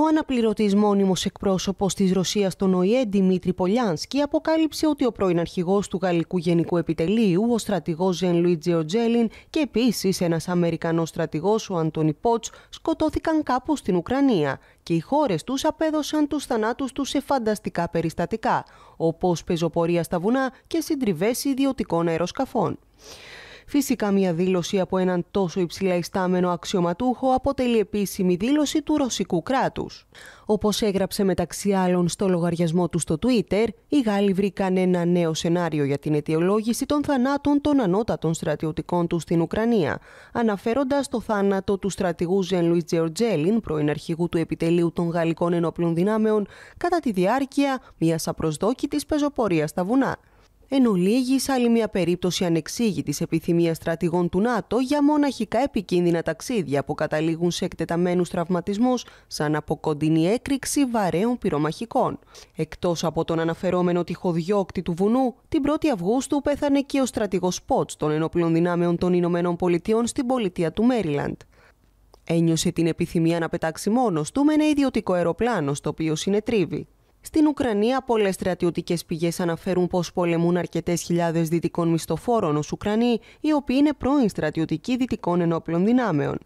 Ο αναπληρωτής μόνιμος εκπρόσωπος της Ρωσίας των ΟΗΕ, Δημήτρη Πολιάνσκι, αποκάλυψε ότι ο πρώην αρχηγός του Γαλλικού Γενικού Επιτελείου, ο στρατηγός Ζεν Λουίτζε Οτζέλιν και επίσης ένας Αμερικανός στρατηγός, ο Αντώνι Πότ, σκοτώθηκαν κάπου στην Ουκρανία και οι χώρες τους απέδωσαν τους θανάτους τους σε φανταστικά περιστατικά, όπως πεζοπορία στα βουνά και συντριβές ιδιωτικών αεροσκαφών. Φυσικά, μια δήλωση από έναν τόσο υψηλά ιστάμενο αξιωματούχο αποτελεί επίσημη δήλωση του ρωσικού κράτους. Όπως έγραψε μεταξύ άλλων στο λογαριασμό του στο Twitter, οι Γάλλοι βρήκαν ένα νέο σενάριο για την αιτιολόγηση των θανάτων των ανώτατων στρατιωτικών τους στην Ουκρανία, αναφέροντας το θάνατο του στρατηγού Ζεν Λουί Τζεορτζέλιν, πρώην αρχηγού του επιτελείου των Γαλλικών Ενόπλων Δυνάμεων, κατά τη διάρκεια μιας απροσδόκητης πεζοπορίας στα βουνά. Εν ολίγης, άλλη μια περίπτωση ανεξήγητης επιθυμίας στρατηγών του ΝΑΤΟ για μοναχικά επικίνδυνα ταξίδια που καταλήγουν σε εκτεταμένους τραυματισμούς σαν από κοντινή έκρηξη βαρέων πυρομαχικών. Εκτός από τον αναφερόμενο τυχοδιώκτη του βουνού, την 1η Αυγούστου πέθανε και ο στρατηγός Πότς των ενόπλων δυνάμεων των Ηνωμένων Πολιτειών στην πολιτεία του Μέριλαντ. Ένιωσε την επιθυμία να πετάξει μόνος του με ένα ιδιωτικό αεροπλάνο στο οποίο συνετρίβει. Στην Ουκρανία, πολλές στρατιωτικές πηγές αναφέρουν πως πολεμούν αρκετές χιλιάδες δυτικών μισθοφόρων ως Ουκρανοί, οι οποίοι είναι πρώην στρατιωτικοί δυτικών ενόπλων δυνάμεων.